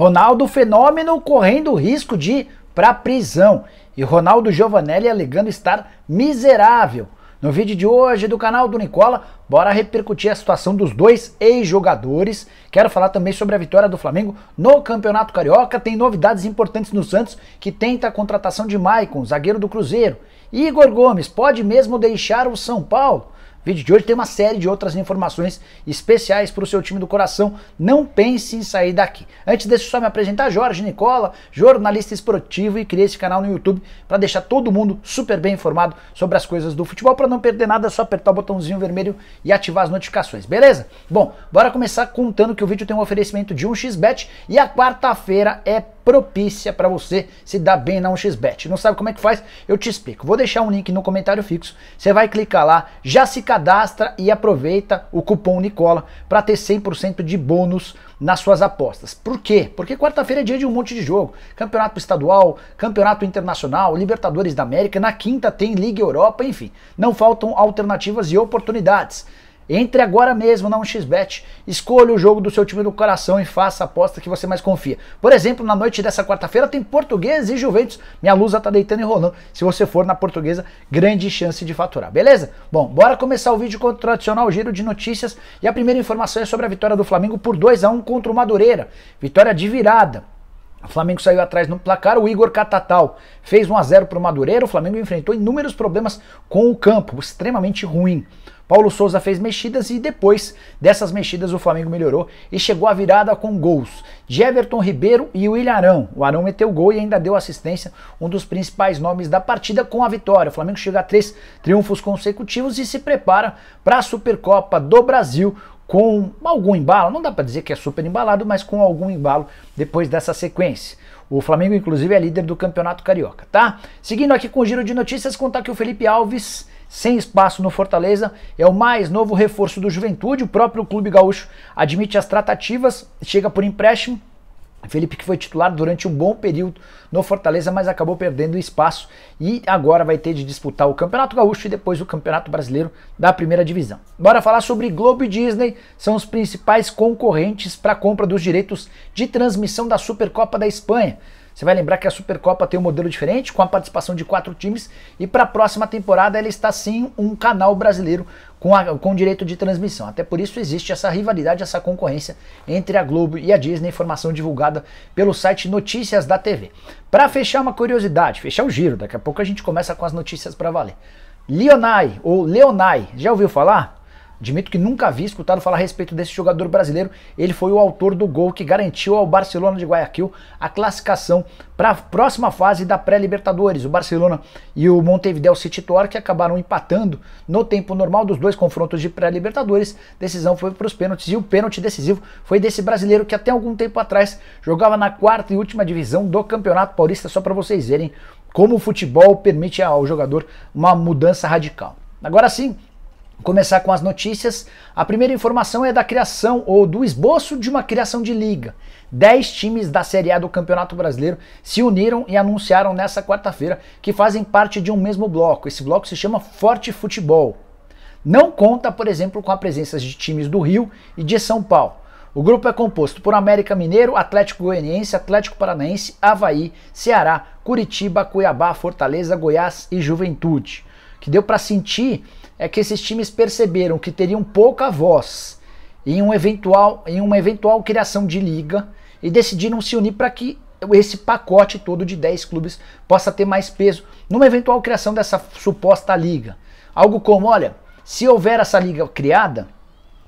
Ronaldo Fenômeno correndo risco de ir para prisão e Ronaldo Giovanelli alegando estar miserável. No vídeo de hoje do canal do Nicola, bora repercutir a situação dos dois ex-jogadores. Quero falar também sobre a vitória do Flamengo no Campeonato Carioca. Tem novidades importantes no Santos, que tenta a contratação de Maicon, zagueiro do Cruzeiro. Igor Gomes pode mesmo deixar o São Paulo? O vídeo de hoje tem uma série de outras informações especiais para o seu time do coração. Não pense em sair daqui. Antes disso, só me apresentar, Jorge Nicola, jornalista esportivo e criei esse canal no YouTube para deixar todo mundo super bem informado sobre as coisas do futebol. Para não perder nada, é só apertar o botãozinho vermelho e ativar as notificações, beleza? Bom, bora começar contando que o vídeo tem um oferecimento de 1xbet e a quarta-feira é propícia para você se dar bem na 1xBet. Não sabe como é que faz? Eu te explico. Vou deixar um link no comentário fixo. Você vai clicar lá, já se cadastra e aproveita o cupom Nicola para ter 100% de bônus nas suas apostas. Por quê? Porque quarta-feira é dia de um monte de jogo. Campeonato estadual, campeonato internacional, Libertadores da América, na quinta tem Liga Europa, enfim. Não faltam alternativas e oportunidades. Entre agora mesmo na 1xBet, escolha o jogo do seu time do coração e faça a aposta que você mais confia. Por exemplo, na noite dessa quarta-feira tem Português e Juventus. Minha lusa tá deitando e rolando. Se você for na Portuguesa, grande chance de faturar, beleza? Bom, bora começar o vídeo com o tradicional giro de notícias. E a primeira informação é sobre a vitória do Flamengo por 2 a 1 contra o Madureira. Vitória de virada. O Flamengo saiu atrás no placar, o Igor Catatal fez 1 a 0 para o Madureira. O Flamengo enfrentou inúmeros problemas com o campo, extremamente ruim. Paulo Souza fez mexidas e depois dessas mexidas o Flamengo melhorou e chegou à virada com gols de Everton Ribeiro e o Ilharão. O Arão meteu gol e ainda deu assistência, um dos principais nomes da partida com a vitória. O Flamengo chega a três triunfos consecutivos e se prepara para a Supercopa do Brasil com algum embalo, não dá para dizer que é super embalado, mas com algum embalo depois dessa sequência. O Flamengo, inclusive, é líder do Campeonato Carioca, tá? Seguindo aqui com o giro de notícias, contar que o Felipe Alves sem espaço no Fortaleza, é o mais novo reforço do Juventude. O próprio Clube Gaúcho admite as tratativas, chega por empréstimo. Felipe que foi titular durante um bom período no Fortaleza, mas acabou perdendo espaço e agora vai ter de disputar o Campeonato Gaúcho e depois o Campeonato Brasileiro da Primeira Divisão. Bora falar sobre Globo e Disney, são os principais concorrentes para a compra dos direitos de transmissão da Supercopa da Espanha. Você vai lembrar que a Supercopa tem um modelo diferente, com a participação de quatro times, e para a próxima temporada ela está sim um canal brasileiro com, a, com direito de transmissão. Até por isso existe essa rivalidade, essa concorrência entre a Globo e a Disney, informação divulgada pelo site Notícias da TV. Para fechar uma curiosidade, fechar o giro, daqui a pouco a gente começa com as notícias para valer. Leonai, ou Leonai, já ouviu falar? Admito que nunca havia escutado falar a respeito desse jogador brasileiro. Ele foi o autor do gol que garantiu ao Barcelona de Guayaquil a classificação para a próxima fase da pré-Libertadores. O Barcelona e o Montevideo City Torque acabaram empatando no tempo normal dos dois confrontos de pré-Libertadores. Decisão foi para os pênaltis e o pênalti decisivo foi desse brasileiro que até algum tempo atrás jogava na quarta e última divisão do Campeonato Paulista, só para vocês verem como o futebol permite ao jogador uma mudança radical. Agora sim, Começar com as notícias. A primeira informação é da criação ou do esboço de uma criação de liga. Dez times da Série A do Campeonato Brasileiro se uniram e anunciaram nesta quarta-feira que fazem parte de um mesmo bloco. Esse bloco se chama Forte Futebol. Não conta, por exemplo, com a presença de times do Rio e de São Paulo. O grupo é composto por América Mineiro, Atlético Goianiense, Atlético Paranaense, Havaí, Ceará, Curitiba, Cuiabá, Fortaleza, Goiás e Juventude. Que deu para sentir é que esses times perceberam que teriam pouca voz em, um eventual, em uma eventual criação de liga e decidiram se unir para que esse pacote todo de 10 clubes possa ter mais peso numa eventual criação dessa suposta liga. Algo como, olha, se houver essa liga criada,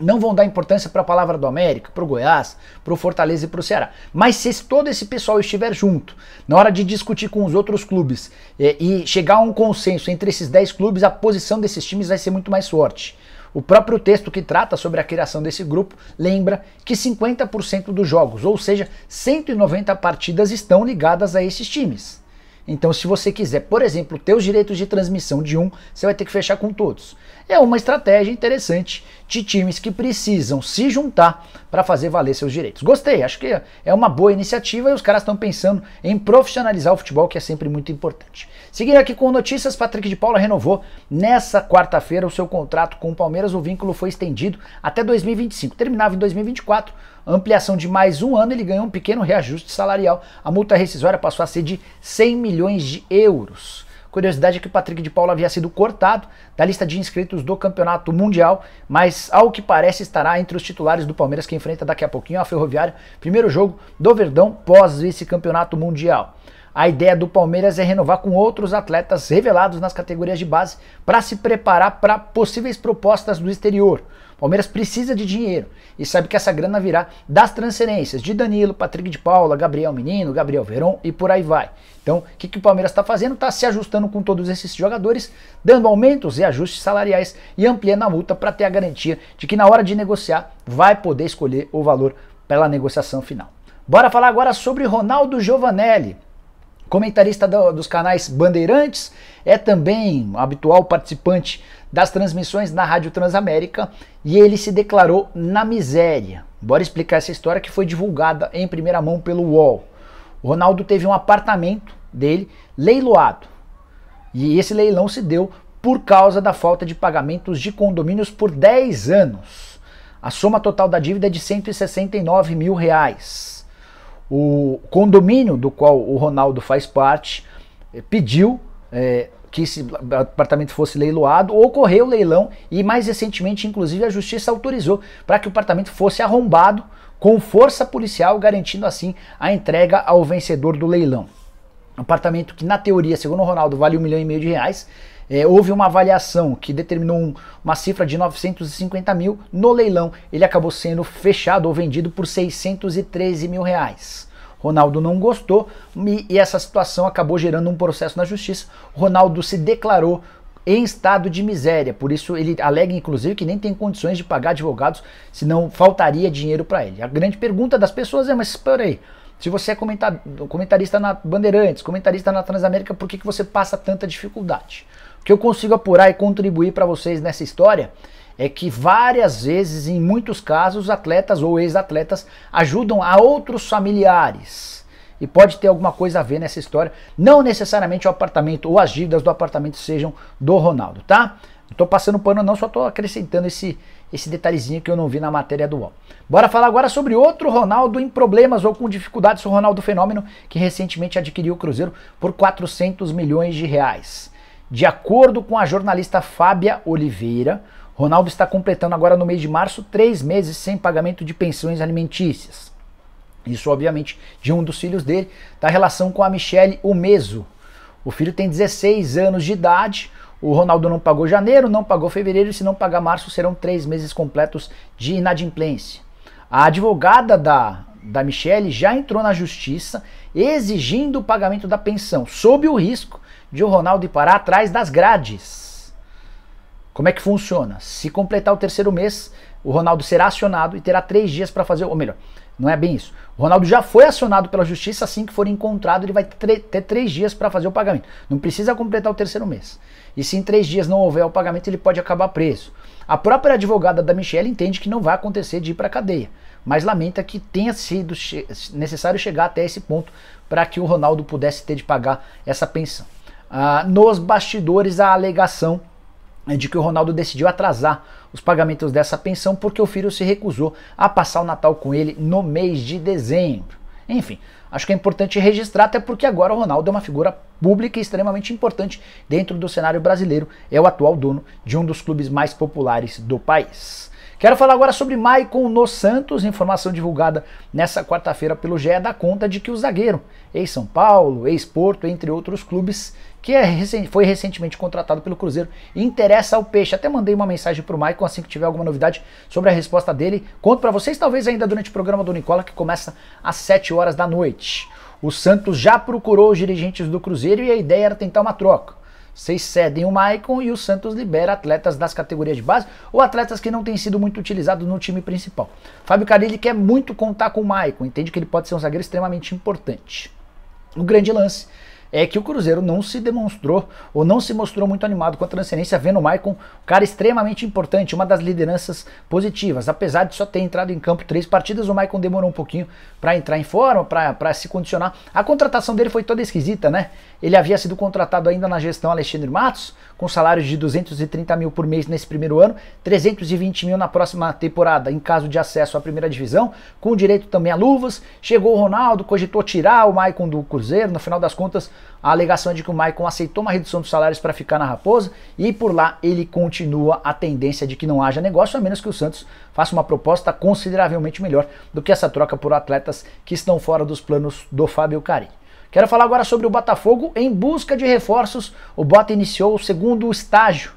não vão dar importância para a palavra do América, para o Goiás, para o Fortaleza e para o Ceará. Mas se todo esse pessoal estiver junto, na hora de discutir com os outros clubes é, e chegar a um consenso entre esses 10 clubes, a posição desses times vai ser muito mais forte. O próprio texto que trata sobre a criação desse grupo lembra que 50% dos jogos, ou seja, 190 partidas, estão ligadas a esses times. Então, se você quiser, por exemplo, ter os direitos de transmissão de um, você vai ter que fechar com todos. É uma estratégia interessante de times que precisam se juntar para fazer valer seus direitos. Gostei, acho que é uma boa iniciativa e os caras estão pensando em profissionalizar o futebol, que é sempre muito importante. Seguindo aqui com notícias, Patrick de Paula renovou nessa quarta-feira o seu contrato com o Palmeiras. O vínculo foi estendido até 2025, terminava em 2024 ampliação de mais um ano, ele ganhou um pequeno reajuste salarial. A multa rescisória passou a ser de 100 milhões de euros. Curiosidade é que o Patrick de Paula havia sido cortado da lista de inscritos do Campeonato Mundial, mas ao que parece estará entre os titulares do Palmeiras que enfrenta daqui a pouquinho a Ferroviária, primeiro jogo do Verdão pós esse Campeonato Mundial. A ideia do Palmeiras é renovar com outros atletas revelados nas categorias de base para se preparar para possíveis propostas do exterior. Palmeiras precisa de dinheiro e sabe que essa grana virá das transferências de Danilo, Patrick de Paula, Gabriel Menino, Gabriel Veron e por aí vai. Então, o que, que o Palmeiras está fazendo? Está se ajustando com todos esses jogadores, dando aumentos e ajustes salariais e ampliando a multa para ter a garantia de que na hora de negociar vai poder escolher o valor pela negociação final. Bora falar agora sobre Ronaldo Giovanelli. Comentarista do, dos canais Bandeirantes, é também habitual participante das transmissões na Rádio Transamérica e ele se declarou na miséria. Bora explicar essa história que foi divulgada em primeira mão pelo UOL. O Ronaldo teve um apartamento dele leiloado e esse leilão se deu por causa da falta de pagamentos de condomínios por 10 anos. A soma total da dívida é de 169 mil reais o condomínio do qual o Ronaldo faz parte eh, pediu é, que esse apartamento fosse leiloado, ocorreu o leilão e mais recentemente, inclusive, a justiça autorizou para que o apartamento fosse arrombado com força policial, garantindo assim a entrega ao vencedor do leilão. apartamento que, na teoria, segundo o Ronaldo, vale um milhão e meio de reais, é, houve uma avaliação que determinou um, uma cifra de 950 mil no leilão. Ele acabou sendo fechado ou vendido por 613 mil reais. Ronaldo não gostou e essa situação acabou gerando um processo na justiça. Ronaldo se declarou em estado de miséria, por isso ele alega inclusive que nem tem condições de pagar advogados, senão faltaria dinheiro para ele. A grande pergunta das pessoas é: mas espera aí, se você é comentarista na Bandeirantes, comentarista na Transamérica, por que, que você passa tanta dificuldade? O que eu consigo apurar e contribuir para vocês nessa história é que várias vezes, em muitos casos, atletas ou ex-atletas ajudam a outros familiares. E pode ter alguma coisa a ver nessa história. Não necessariamente o apartamento ou as dívidas do apartamento sejam do Ronaldo, tá? Não tô passando pano não, só tô acrescentando esse, esse detalhezinho que eu não vi na matéria do UOL. Bora falar agora sobre outro Ronaldo em problemas ou com dificuldades, o Ronaldo Fenômeno, que recentemente adquiriu o Cruzeiro por 400 milhões de reais. De acordo com a jornalista Fábia Oliveira, Ronaldo está completando agora no mês de março três meses sem pagamento de pensões alimentícias. Isso, obviamente, de um dos filhos dele, da relação com a Michelle Omeso. O filho tem 16 anos de idade. O Ronaldo não pagou janeiro, não pagou fevereiro, e se não pagar março, serão três meses completos de inadimplência. A advogada da, da Michelle já entrou na justiça exigindo o pagamento da pensão, sob o risco de o Ronaldo parar atrás das grades. Como é que funciona? Se completar o terceiro mês, o Ronaldo será acionado e terá três dias para fazer, ou melhor, não é bem isso. O Ronaldo já foi acionado pela justiça, assim que for encontrado, ele vai ter três dias para fazer o pagamento. Não precisa completar o terceiro mês. E se em três dias não houver o pagamento, ele pode acabar preso. A própria advogada da Michelle entende que não vai acontecer de ir para a cadeia, mas lamenta que tenha sido necessário chegar até esse ponto para que o Ronaldo pudesse ter de pagar essa pensão. Ah, nos bastidores a alegação é de que o Ronaldo decidiu atrasar os pagamentos dessa pensão porque o filho se recusou a passar o Natal com ele no mês de dezembro. Enfim, acho que é importante registrar, até porque agora o Ronaldo é uma figura pública extremamente importante dentro do cenário brasileiro, é o atual dono de um dos clubes mais populares do país. Quero falar agora sobre Maicon no Santos, informação divulgada nessa quarta-feira pelo GE da conta de que o zagueiro, ex-São Paulo, ex-Porto, entre outros clubes, que é recent, foi recentemente contratado pelo Cruzeiro e interessa ao Peixe. Até mandei uma mensagem para o Maicon assim que tiver alguma novidade sobre a resposta dele. Conto para vocês, talvez ainda durante o programa do Nicola, que começa às 7 horas da noite. O Santos já procurou os dirigentes do Cruzeiro e a ideia era tentar uma troca. Vocês cedem o Maicon e o Santos libera atletas das categorias de base ou atletas que não têm sido muito utilizados no time principal. Fábio Carilli quer muito contar com o Maicon, entende que ele pode ser um zagueiro extremamente importante. O grande lance é que o Cruzeiro não se demonstrou ou não se mostrou muito animado com a transferência, vendo o Maicon, um cara extremamente importante, uma das lideranças positivas. Apesar de só ter entrado em campo três partidas, o Maicon demorou um pouquinho para entrar em forma, para se condicionar. A contratação dele foi toda esquisita, né? Ele havia sido contratado ainda na gestão Alexandre Matos, com salários de 230 mil por mês nesse primeiro ano, 320 mil na próxima temporada, em caso de acesso à primeira divisão, com direito também a luvas. Chegou o Ronaldo, cogitou tirar o Maicon do Cruzeiro, no final das contas, a alegação é de que o Maicon aceitou uma redução dos salários para ficar na Raposa, e por lá ele continua a tendência de que não haja negócio, a menos que o Santos faça uma proposta consideravelmente melhor do que essa troca por atletas que estão fora dos planos do Fábio Carilli. Quero falar agora sobre o Botafogo em busca de reforços. O Bota iniciou o segundo estágio,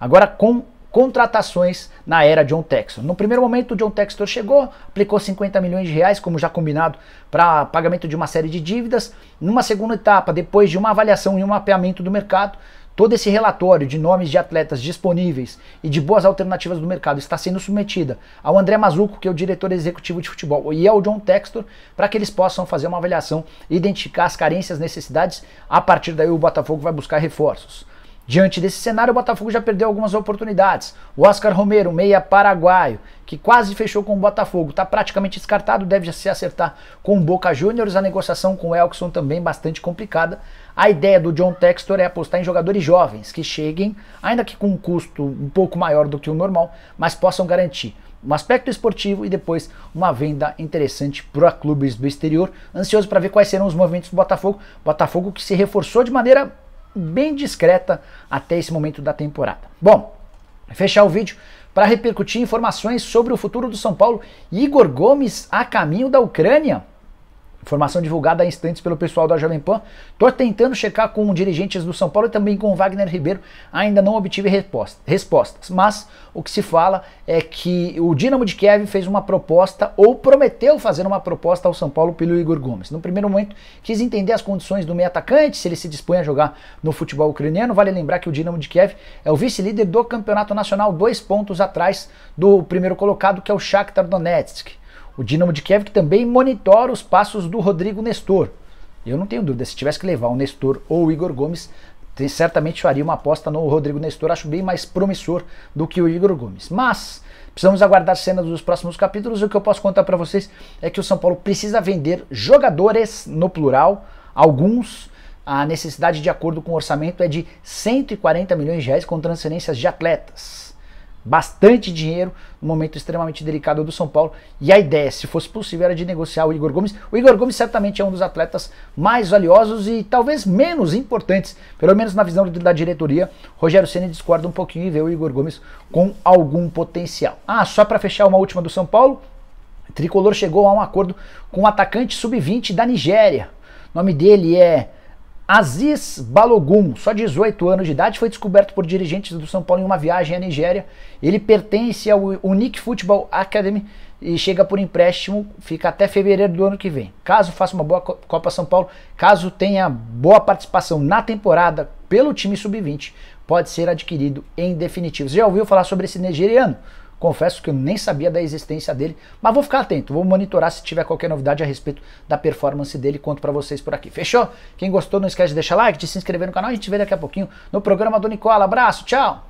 agora com contratações na era John Textor. No primeiro momento, o John Textor chegou, aplicou 50 milhões de reais, como já combinado, para pagamento de uma série de dívidas. Numa segunda etapa, depois de uma avaliação e um mapeamento do mercado, Todo esse relatório de nomes de atletas disponíveis e de boas alternativas do mercado está sendo submetida ao André Mazuco, que é o diretor executivo de futebol, e ao John Textor, para que eles possam fazer uma avaliação e identificar as carências, necessidades. A partir daí o Botafogo vai buscar reforços. Diante desse cenário, o Botafogo já perdeu algumas oportunidades. O Oscar Romero, meia paraguaio, que quase fechou com o Botafogo, está praticamente descartado, deve se acertar com o Boca Juniors. A negociação com o Elkson também bastante complicada. A ideia do John Textor é apostar em jogadores jovens que cheguem, ainda que com um custo um pouco maior do que o normal, mas possam garantir um aspecto esportivo e depois uma venda interessante para clubes do exterior. Ansioso para ver quais serão os movimentos do Botafogo. Botafogo que se reforçou de maneira bem discreta até esse momento da temporada. Bom, fechar o vídeo para repercutir informações sobre o futuro do São Paulo. Igor Gomes a caminho da Ucrânia. Informação divulgada há instantes pelo pessoal da Jovem Pan. Estou tentando checar com dirigentes do São Paulo e também com Wagner Ribeiro. Ainda não obtive resposta, respostas. Mas o que se fala é que o Dinamo de Kiev fez uma proposta ou prometeu fazer uma proposta ao São Paulo pelo Igor Gomes. No primeiro momento, quis entender as condições do meio atacante, se ele se dispõe a jogar no futebol ucraniano. Vale lembrar que o Dinamo de Kiev é o vice-líder do Campeonato Nacional, dois pontos atrás do primeiro colocado, que é o Shakhtar Donetsk o Dinamo de Kiev, que também monitora os passos do Rodrigo Nestor. Eu não tenho dúvida, se tivesse que levar o Nestor ou o Igor Gomes, certamente faria uma aposta no Rodrigo Nestor, acho bem mais promissor do que o Igor Gomes. Mas precisamos aguardar cenas dos próximos capítulos. O que eu posso contar para vocês é que o São Paulo precisa vender jogadores, no plural, alguns. A necessidade, de acordo com o orçamento, é de 140 milhões de reais com transferências de atletas bastante dinheiro, num momento extremamente delicado do São Paulo. E a ideia, se fosse possível, era de negociar o Igor Gomes. O Igor Gomes certamente é um dos atletas mais valiosos e talvez menos importantes, pelo menos na visão da diretoria. Rogério Ceni discorda um pouquinho e vê o Igor Gomes com algum potencial. Ah, só para fechar uma última do São Paulo. Tricolor chegou a um acordo com o um atacante sub-20 da Nigéria. O nome dele é Aziz Balogun, só 18 anos de idade, foi descoberto por dirigentes do São Paulo em uma viagem à Nigéria. Ele pertence ao Unique Football Academy e chega por empréstimo, fica até fevereiro do ano que vem. Caso faça uma boa Copa São Paulo, caso tenha boa participação na temporada pelo time sub-20, pode ser adquirido em definitivo. Você já ouviu falar sobre esse nigeriano? Confesso que eu nem sabia da existência dele, mas vou ficar atento, vou monitorar se tiver qualquer novidade a respeito da performance dele, conto para vocês por aqui. Fechou? Quem gostou, não esquece de deixar like, de se inscrever no canal, a gente vê daqui a pouquinho no programa do Nicola. Abraço, tchau!